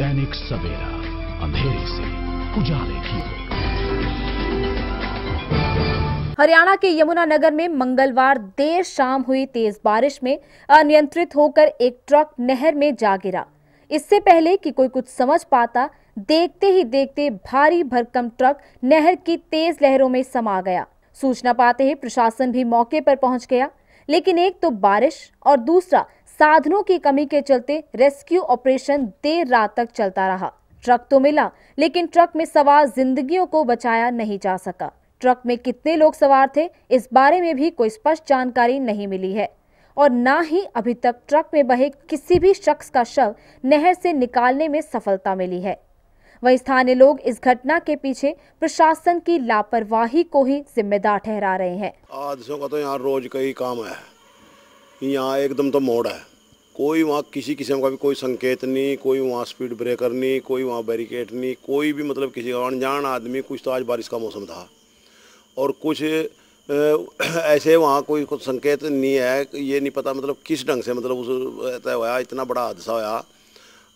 दैनिक सवेरा अंधेरे से उजाले की हरियाणा के यमुनानगर में मंगलवार देर शाम हुई तेज बारिश में अनियंत्रित होकर एक ट्रक नहर में जा गिरा इससे पहले कि कोई कुछ समझ पाता देखते ही देखते भारी भरकम ट्रक नहर की तेज लहरों में समा गया सूचना पाते ही प्रशासन भी मौके पर पहुंच गया लेकिन एक तो बारिश और दूसरा साधनों की कमी के चलते रेस्क्यू ऑपरेशन देर रात तक चलता रहा ट्रक तो मिला लेकिन ट्रक में सवार जिंदगियों को बचाया नहीं जा सका ट्रक में कितने लोग सवार थे इस बारे में भी कोई स्पष्ट जानकारी नहीं मिली है और ना ही अभी तक ट्रक में बहे किसी भी शख्स का शव नहर से निकालने में सफलता मिली है वहीं स्थानीय लोग इस घटना के पीछे प्रशासन की लापरवाही को ही जिम्मेदार ठहरा रहे हैं का तो यहाँ रोज का ही काम है यहाँ एकदम तो मोड़ है कोई वहाँ किसी किस्म का भी कोई संकेत नहीं कोई वहाँ स्पीड ब्रेकर नहीं कोई वहाँ बैरिकेड नहीं कोई भी मतलब किसी का अनजान आदमी कुछ तो आज बारिश का मौसम था और कुछ ऐसे वहाँ कोई कुछ संकेत नहीं है ये नहीं पता मतलब किस ढंग से मतलब उस तय होया इतना बड़ा हादसा होया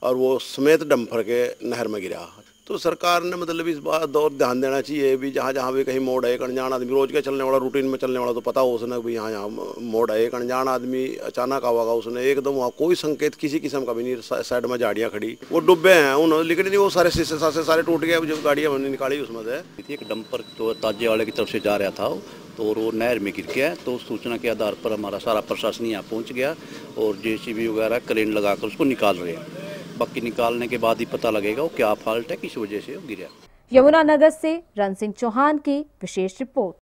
और वो समेत डम्फर के नहर में गिरा तो सरकार ने मतलब इस बात और ध्यान देना चाहिए भी जहाँ जहाँ भी कहीं मोड़ है एक अनजान आदमी रोज का चलने वाला रूटीन में चलने वाला तो पता हो उसने भी यहाँ यहाँ मोड़ है एक अनजान आदमी अचानक आवागा उसने एकदम वहाँ कोई संकेत किसी किस्म का भी नहीं साइड में झाड़ियाँ खड़ी वो डुबे हैं उन लेकिन नहीं वो सारे शीशे सासे सारे टूट गए जो गाड़ियाँ हमने निकाली उसमें से एक डंपर जो ताजे वाले की तरफ से जा रहा था तो वो नहर में गिर गया तो सूचना के आधार पर हमारा सारा प्रशासन यहाँ पहुँच गया और जे वगैरह क्रेन लगाकर उसको निकाल रहे हैं बाकी निकालने के बाद ही पता लगेगा वो क्या फॉल्ट है किस वजह से वो गिरा यमुनानगर से रन सिंह चौहान की विशेष रिपोर्ट